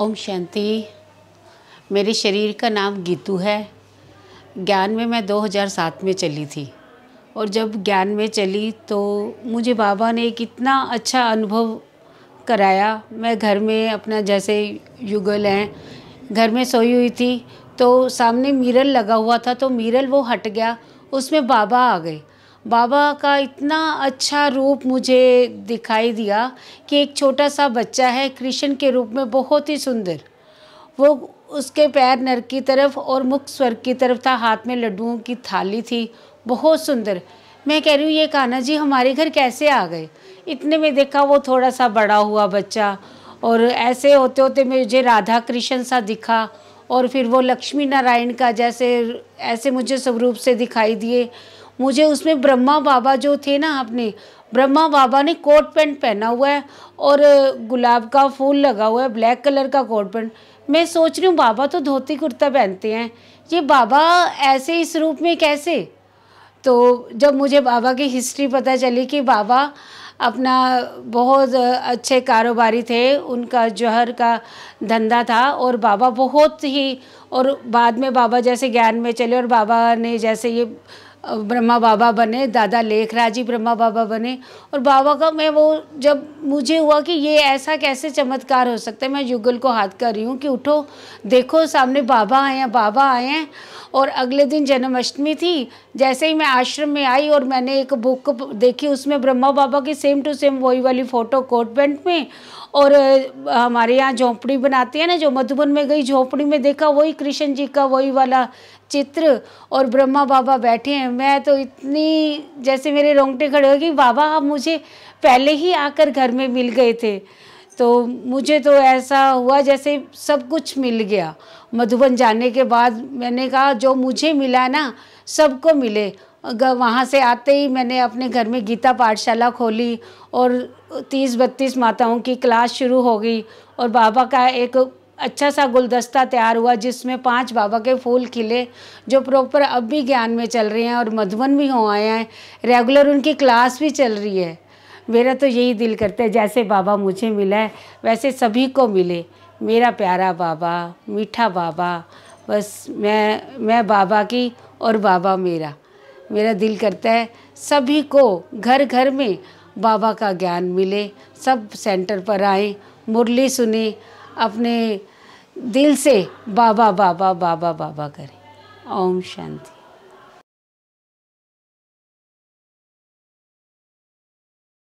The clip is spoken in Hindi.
ओम शांति मेरे शरीर का नाम गीतू है ज्ञान में मैं 2007 में चली थी और जब ज्ञान में चली तो मुझे बाबा ने एक इतना अच्छा अनुभव कराया मैं घर में अपना जैसे युगल हैं घर में सोई हुई थी तो सामने मिरर लगा हुआ था तो मिरर वो हट गया उसमें बाबा आ गए बाबा का इतना अच्छा रूप मुझे दिखाई दिया कि एक छोटा सा बच्चा है कृष्ण के रूप में बहुत ही सुंदर वो उसके पैर नर की तरफ और मुख स्वर्ग की तरफ था हाथ में लड्डुओं की थाली थी बहुत सुंदर मैं कह रही हूँ ये कान्हा जी हमारे घर कैसे आ गए इतने में देखा वो थोड़ा सा बड़ा हुआ बच्चा और ऐसे होते होते मुझे राधा कृष्ण सा दिखा और फिर वो लक्ष्मी नारायण का जैसे ऐसे मुझे स्वरूप से दिखाई दिए मुझे उसमें ब्रह्मा बाबा जो थे ना अपने ब्रह्मा बाबा ने कोट पैंट पहना हुआ है और गुलाब का फूल लगा हुआ है ब्लैक कलर का कोट पैंट मैं सोच रही हूँ बाबा तो धोती कुर्ता पहनते हैं ये बाबा ऐसे इस रूप में कैसे तो जब मुझे बाबा की हिस्ट्री पता चली कि बाबा अपना बहुत अच्छे कारोबारी थे उनका जहर का धंधा था और बाबा बहुत ही और बाद में बाबा जैसे ज्ञान में चले और बाबा ने जैसे ये ब्रह्मा बाबा बने दादा लेखराज ही ब्रह्मा बाबा बने और बाबा का मैं वो जब मुझे हुआ कि ये ऐसा कैसे चमत्कार हो सकता है मैं युगल को हाथ कर रही हूँ कि उठो देखो सामने बाबा आए हैं बाबा आए हैं और अगले दिन जन्माष्टमी थी जैसे ही मैं आश्रम में आई और मैंने एक बुक देखी उसमें ब्रह्मा बाबा की सेम टू सेम वही वाली फ़ोटो कोट पेंट में और हमारे यहाँ झोंपड़ी बनाती है ना जो मधुबन में गई झोंपड़ी में देखा वही कृष्ण जी का वही वाला चित्र और ब्रह्मा बाबा बैठे हैं मैं तो इतनी जैसे मेरे रोंगटे खड़े हो गई बाबा आप मुझे पहले ही आकर घर में मिल गए थे तो मुझे तो ऐसा हुआ जैसे सब कुछ मिल गया मधुबन जाने के बाद मैंने कहा जो मुझे मिला ना सबको मिले वहाँ से आते ही मैंने अपने घर में गीता पाठशाला खोली और तीस बत्तीस माताओं की क्लास शुरू हो गई और बाबा का एक अच्छा सा गुलदस्ता तैयार हुआ जिसमें पांच बाबा के फूल खिले जो प्रॉपर अब भी ज्ञान में चल रहे हैं और मधुबन भी हो आए हैं रेगुलर उनकी क्लास भी चल रही है मेरा तो यही दिल करता है जैसे बाबा मुझे मिला है वैसे सभी को मिले मेरा प्यारा बाबा मीठा बाबा बस मैं मैं बाबा की और बाबा मेरा मेरा दिल करता है सभी को घर घर में बाबा का ज्ञान मिले सब सेंटर पर आए मुरली सुने अपने दिल से बाबा बाबा बाबा बाबा करें ओम शांति